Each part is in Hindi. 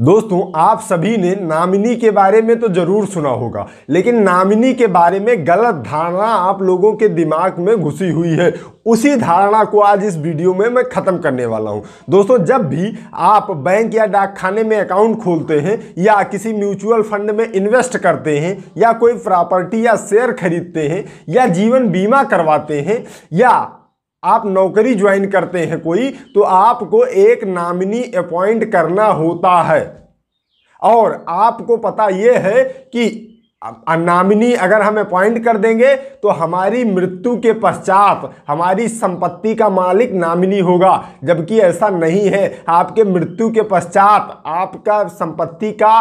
दोस्तों आप सभी ने नामिनी के बारे में तो जरूर सुना होगा लेकिन नामिनी के बारे में गलत धारणा आप लोगों के दिमाग में घुसी हुई है उसी धारणा को आज इस वीडियो में मैं ख़त्म करने वाला हूं दोस्तों जब भी आप बैंक या डाकखाने में अकाउंट खोलते हैं या किसी म्यूचुअल फंड में इन्वेस्ट करते हैं या कोई प्रॉपर्टी या शेयर खरीदते हैं या जीवन बीमा करवाते हैं या आप नौकरी ज्वाइन करते हैं कोई तो आपको एक नामिनी अपॉइंट करना होता है और आपको पता यह है कि नामिनी अगर हम अपॉइंट कर देंगे तो हमारी मृत्यु के पश्चात हमारी संपत्ति का मालिक नामिनी होगा जबकि ऐसा नहीं है आपके मृत्यु के पश्चात आपका संपत्ति का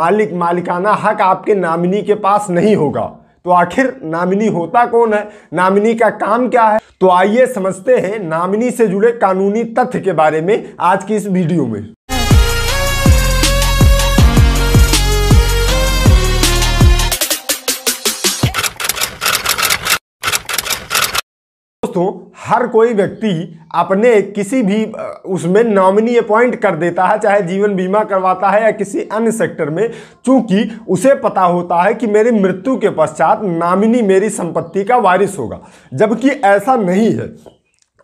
मालिक मालिकाना हक आपके नामिनी के पास नहीं होगा तो आखिर नामिनी होता कौन है नामिनी का काम क्या है तो आइए समझते हैं नामिनी से जुड़े कानूनी तथ्य के बारे में आज की इस वीडियो में दोस्तों हर कोई व्यक्ति अपने किसी भी उसमें नॉमिनी अपॉइंट कर देता है चाहे जीवन बीमा करवाता है या किसी अन्य सेक्टर में चूंकि उसे पता होता है कि मेरी मृत्यु के पश्चात नॉमिनी मेरी संपत्ति का वारिस होगा जबकि ऐसा नहीं है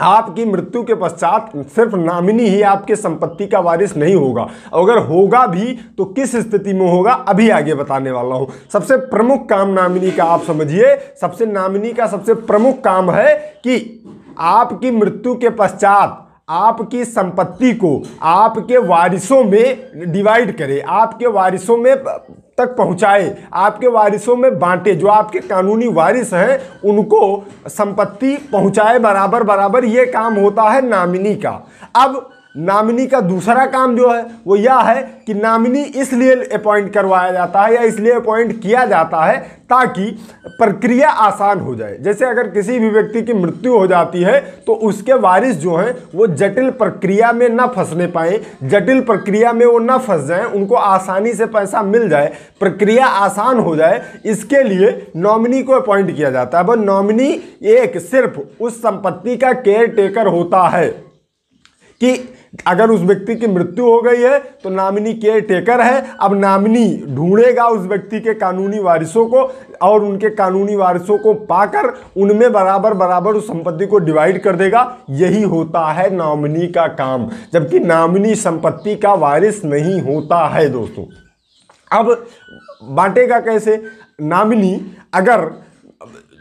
आपकी मृत्यु के पश्चात सिर्फ नामिनी ही आपके संपत्ति का वारिस नहीं होगा अगर होगा भी तो किस स्थिति में होगा अभी आगे बताने वाला हूं सबसे प्रमुख काम नामिनी का आप समझिए सबसे नामिनी का सबसे प्रमुख काम है कि आपकी मृत्यु के पश्चात आपकी संपत्ति को आपके वारिसों में डिवाइड करे आपके वारिसों में तक पहुंचाए आपके वारिसों में बांटे जो आपके कानूनी वारिस हैं उनको संपत्ति पहुंचाए बराबर बराबर ये काम होता है नामिनी का अब नामिनी का दूसरा काम जो है वो यह है कि नामिनी इसलिए अपॉइंट करवाया जाता है या इसलिए अपॉइंट किया जाता है ताकि प्रक्रिया आसान हो जाए जैसे अगर किसी भी व्यक्ति की मृत्यु हो जाती है तो उसके वारिस जो हैं वो जटिल प्रक्रिया में ना फंसने पाए जटिल प्रक्रिया में वो ना फंस जाए उनको आसानी से पैसा मिल जाए प्रक्रिया आसान हो जाए इसके लिए नॉमिनी को अपॉइंट किया जाता है वह नॉमिनी एक सिर्फ उस संपत्ति का केयर टेकर होता है कि अगर उस व्यक्ति की मृत्यु हो गई है तो नामिनी केयर टेकर है अब नामिनी ढूंढेगा उस व्यक्ति के कानूनी वारिसों को और उनके कानूनी वारिसों को पाकर उनमें बराबर बराबर उस संपत्ति को डिवाइड कर देगा यही होता है नामिनी का काम जबकि नामिनी संपत्ति का वारिस नहीं होता है दोस्तों अब बांटेगा कैसे नामिनी अगर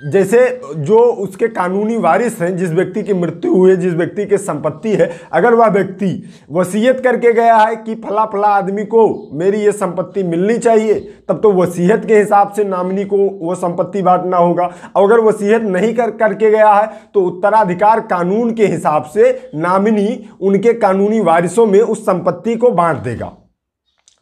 जैसे जो उसके कानूनी वारिस हैं जिस व्यक्ति की मृत्यु हुई है जिस व्यक्ति के संपत्ति है अगर वह व्यक्ति वसीयत करके गया है कि फला फला आदमी को मेरी ये संपत्ति मिलनी चाहिए तब तो वसीयत के हिसाब से नामनी को वो संपत्ति बांटना होगा और अगर वसीयत नहीं कर करके गया है तो उत्तराधिकार कानून के हिसाब से नामनी उनके कानूनी वारिसों में उस संपत्ति को बांट देगा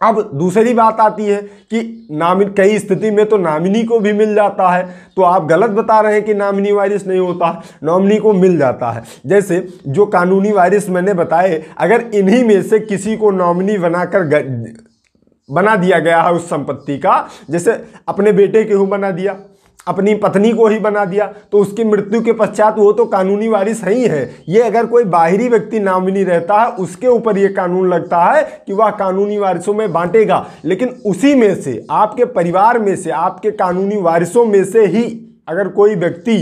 अब दूसरी बात आती है कि नामिन कई स्थिति में तो नामिनी को भी मिल जाता है तो आप गलत बता रहे हैं कि नामिनी वायरस नहीं होता नॉमिनी को मिल जाता है जैसे जो कानूनी वायरस मैंने बताए अगर इन्हीं में से किसी को नॉमिनी बनाकर बना दिया गया है उस संपत्ति का जैसे अपने बेटे के हूँ बना दिया अपनी पत्नी को ही बना दिया तो उसकी मृत्यु के पश्चात वो तो कानूनी वारिस ही है ये अगर कोई बाहरी व्यक्ति नामिनी रहता है उसके ऊपर ये कानून लगता है कि वह कानूनी वारिसों में बांटेगा लेकिन उसी में से आपके परिवार में से आपके कानूनी वारिसों में से ही अगर कोई व्यक्ति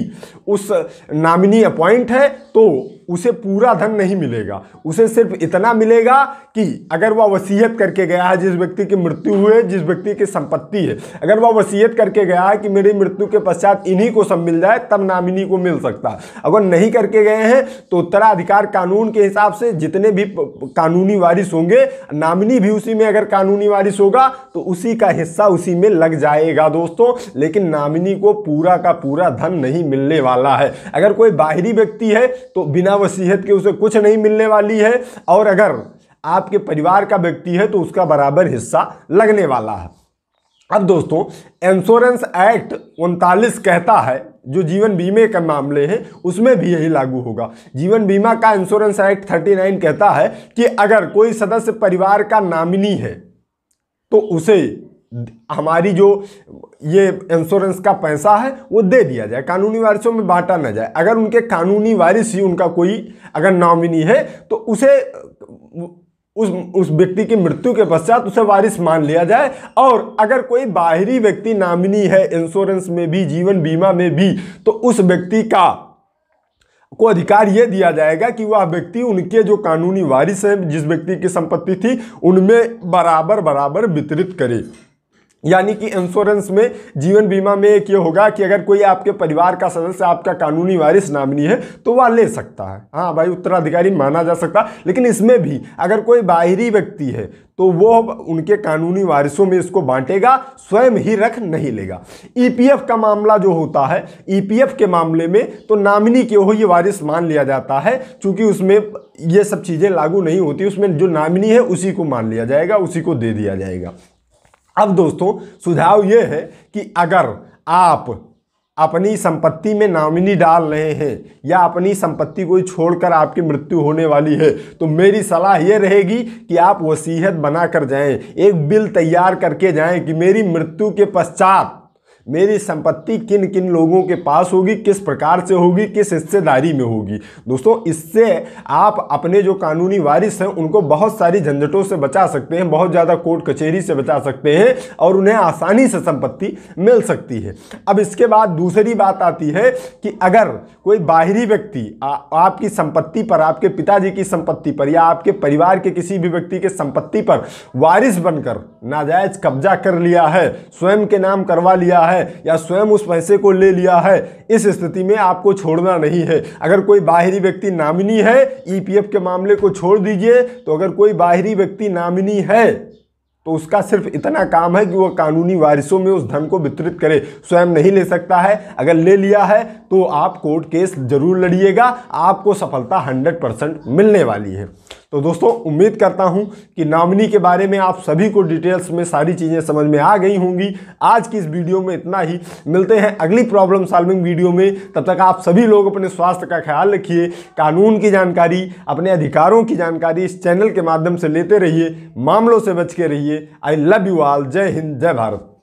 उस नामिनी अपॉइंट है तो उसे पूरा धन नहीं मिलेगा उसे सिर्फ इतना मिलेगा कि अगर वह वसीयत करके गया है जिस व्यक्ति की मृत्यु हुई है जिस व्यक्ति की संपत्ति है अगर वह वसीयत करके गया है कि मेरी मृत्यु के पश्चात इन्हीं को सब मिल जाए तब नामिनी को मिल सकता अगर नहीं करके गए हैं तो उत्तराधिकार कानून के हिसाब से जितने भी कानूनी वारिस होंगे नामिनी भी उसी में अगर कानूनी वारिस होगा तो उसी का हिस्सा उसी में लग जाएगा दोस्तों लेकिन नामिनी को पूरा का पूरा धन नहीं मिलने वाला वाला है अगर कोई बाहरी व्यक्ति है तो बिना वसीहत के उसे कुछ नहीं मिलने वाली है और अगर आपके परिवार का व्यक्ति है तो उसका बराबर हिस्सा लगने वाला है अब दोस्तों इंश्योरेंस एक्ट उनतालीस कहता है जो जीवन बीमे के मामले हैं उसमें भी यही लागू होगा जीवन बीमा का इंश्योरेंस एक्ट 39 कहता है कि अगर कोई सदस्य परिवार का नामिनी है तो उसे हमारी जो ये इंश्योरेंस का पैसा है वो दे दिया जाए कानूनी वारिसों में बांटा ना जाए अगर उनके कानूनी वारिस ही उनका कोई अगर नॉमिनी है तो उसे उस उस व्यक्ति की मृत्यु के पश्चात उसे वारिस मान लिया जाए और अगर कोई बाहरी व्यक्ति नामिनी है इंश्योरेंस में भी जीवन बीमा में भी तो उस व्यक्ति का को अधिकार ये दिया जाएगा कि वह व्यक्ति उनके जो कानूनी वारिस हैं जिस व्यक्ति की संपत्ति थी उनमें बराबर बराबर वितरित करे यानी कि इंश्योरेंस में जीवन बीमा में एक ये होगा कि अगर कोई आपके परिवार का सदस्य आपका कानूनी वारिस नामनी है तो वह ले सकता है हाँ भाई उत्तराधिकारी माना जा सकता है लेकिन इसमें भी अगर कोई बाहरी व्यक्ति है तो वो उनके कानूनी वारिसों में इसको बांटेगा स्वयं ही रख नहीं लेगा ईपीएफ e का मामला जो होता है ईपीएफ e के मामले में तो नामिनी के हो ये वारिस मान लिया जाता है क्योंकि उसमें ये सब चीज़ें लागू नहीं होती उसमें जो नामिनी है उसी को मान लिया जाएगा उसी को दे दिया जाएगा अब दोस्तों सुझाव ये है कि अगर आप अपनी संपत्ति में नॉमिनी डाल रहे हैं या अपनी संपत्ति को छोड़कर आपकी मृत्यु होने वाली है तो मेरी सलाह ये रहेगी कि आप वसीहत बना कर जाएं एक बिल तैयार करके जाएं कि मेरी मृत्यु के पश्चात मेरी संपत्ति किन किन लोगों के पास होगी किस प्रकार से होगी किस हिस्सेदारी में होगी दोस्तों इससे आप अपने जो कानूनी वारिस हैं उनको बहुत सारी झंझटों से बचा सकते हैं बहुत ज़्यादा कोर्ट कचहरी से बचा सकते हैं और उन्हें आसानी से संपत्ति मिल सकती है अब इसके बाद दूसरी बात आती है कि अगर कोई बाहरी व्यक्ति आपकी संपत्ति पर आपके पिताजी की संपत्ति पर या आपके परिवार के किसी भी व्यक्ति के संपत्ति पर वारिस बनकर नाजायज कब्जा कर लिया है स्वयं के नाम करवा लिया है है या स्वयं उस पैसे को ले लिया है इस स्थिति में आपको छोड़ना नहीं है अगर कोई बाहरी व्यक्ति नामिनी है ईपीएफ e के मामले को छोड़ दीजिए तो अगर कोई बाहरी व्यक्ति नामिनी है तो उसका सिर्फ इतना काम है कि वह कानूनी वारिसों में उस धन को वितरित करे स्वयं नहीं ले सकता है अगर ले लिया है तो आप कोर्ट केस जरूर लड़िएगा आपको सफलता 100 परसेंट मिलने वाली है तो दोस्तों उम्मीद करता हूं कि नॉमिनी के बारे में आप सभी को डिटेल्स में सारी चीज़ें समझ में आ गई होंगी आज की इस वीडियो में इतना ही मिलते हैं अगली प्रॉब्लम सॉल्विंग वीडियो में तब तक आप सभी लोग अपने स्वास्थ्य का ख्याल रखिए कानून की जानकारी अपने अधिकारों की जानकारी इस चैनल के माध्यम से लेते रहिए मामलों से बच के रहिए आई लव यू ऑल जय हिंद जय भारत